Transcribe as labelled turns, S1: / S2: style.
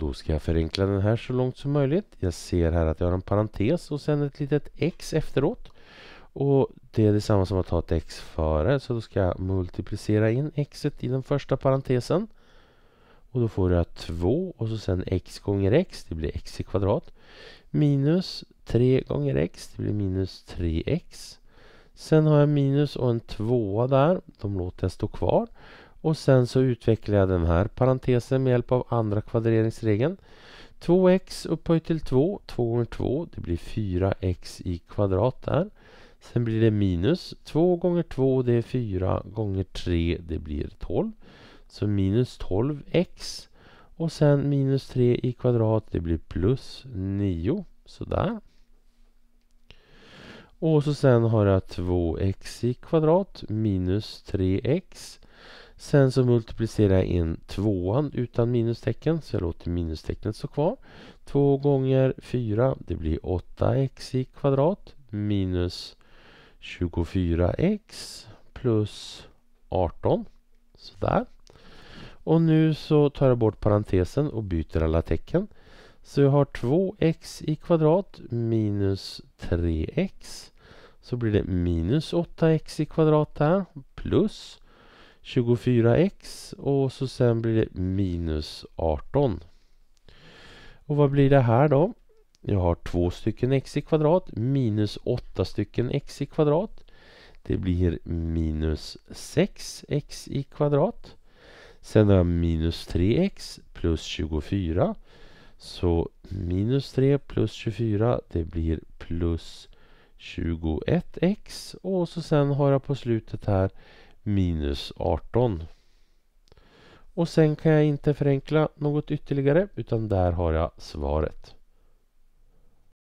S1: Då ska jag förenkla den här så långt som möjligt. Jag ser här att jag har en parentes och sen ett litet x efteråt. Och det är detsamma som att ta ett x före så då ska jag multiplicera in x i den första parentesen. Och då får jag 2 och så sen x gånger x, det blir x i kvadrat. Minus 3 gånger x, det blir minus 3x. Sen har jag minus och en tvåa där, de låter jag stå kvar. Och sen så utvecklar jag den här parentesen med hjälp av andra kvadreringsregeln. 2x upphöjt till 2, 2 gånger 2, det blir 4x i kvadrat där. Sen blir det minus 2 gånger 2, det är 4 gånger 3, det blir 12. Så minus 12x. Och sen minus 3 i kvadrat, det blir plus 9. Sådär. Och så sen har jag 2x i kvadrat minus 3x Sen så multiplicerar jag in tvåan utan minustecken så jag låter minustecknet stå kvar. 2 gånger 4 det blir 8x i kvadrat minus 24x plus 18. Sådär. Och nu så tar jag bort parentesen och byter alla tecken. Så jag har 2x i kvadrat minus 3x. Så blir det minus 8x i kvadrat där plus 24x och så sen blir det minus 18. Och vad blir det här då? Jag har två stycken x i kvadrat minus åtta stycken x i kvadrat. Det blir minus 6x i kvadrat. Sen har jag minus 3x plus 24. Så minus 3 plus 24 det blir plus 21x och så sen har jag på slutet här minus 18. Och sen kan jag inte förenkla något ytterligare utan där har jag svaret.